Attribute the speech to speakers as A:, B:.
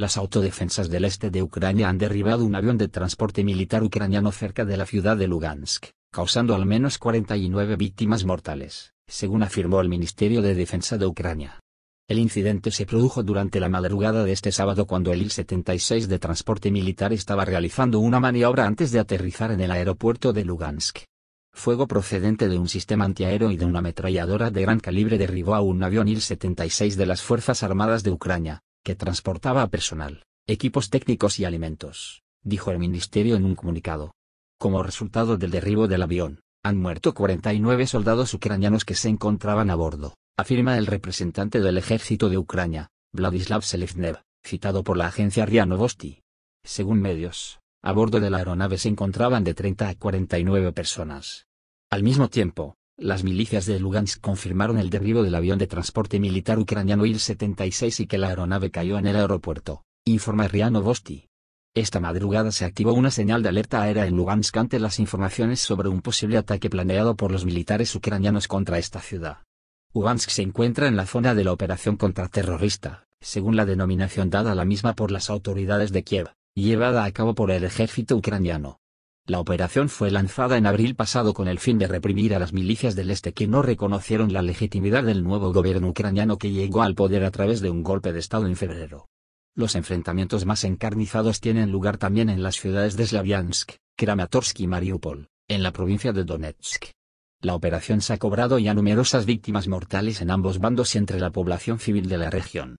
A: Las autodefensas del este de Ucrania han derribado un avión de transporte militar ucraniano cerca de la ciudad de Lugansk, causando al menos 49 víctimas mortales, según afirmó el Ministerio de Defensa de Ucrania. El incidente se produjo durante la madrugada de este sábado cuando el Il-76 de transporte militar estaba realizando una maniobra antes de aterrizar en el aeropuerto de Lugansk. Fuego procedente de un sistema antiaéreo y de una ametralladora de gran calibre derribó a un avión Il-76 de las Fuerzas Armadas de Ucrania, que transportaba personal, equipos técnicos y alimentos, dijo el ministerio en un comunicado. Como resultado del derribo del avión, han muerto 49 soldados ucranianos que se encontraban a bordo, afirma el representante del ejército de Ucrania, Vladislav Seleznev, citado por la agencia RIA Novosti. Según medios, a bordo de la aeronave se encontraban de 30 a 49 personas. Al mismo tiempo, las milicias de Lugansk confirmaron el derribo del avión de transporte militar ucraniano Il-76 y que la aeronave cayó en el aeropuerto, informa RIA Esta madrugada se activó una señal de alerta aérea en Lugansk ante las informaciones sobre un posible ataque planeado por los militares ucranianos contra esta ciudad. Lugansk se encuentra en la zona de la operación contraterrorista, según la denominación dada a la misma por las autoridades de Kiev, llevada a cabo por el ejército ucraniano. La operación fue lanzada en abril pasado con el fin de reprimir a las milicias del este que no reconocieron la legitimidad del nuevo gobierno ucraniano que llegó al poder a través de un golpe de Estado en febrero. Los enfrentamientos más encarnizados tienen lugar también en las ciudades de Slaviansk, Kramatorsk y Mariupol, en la provincia de Donetsk. La operación se ha cobrado ya numerosas víctimas mortales en ambos bandos y entre la población civil de la región.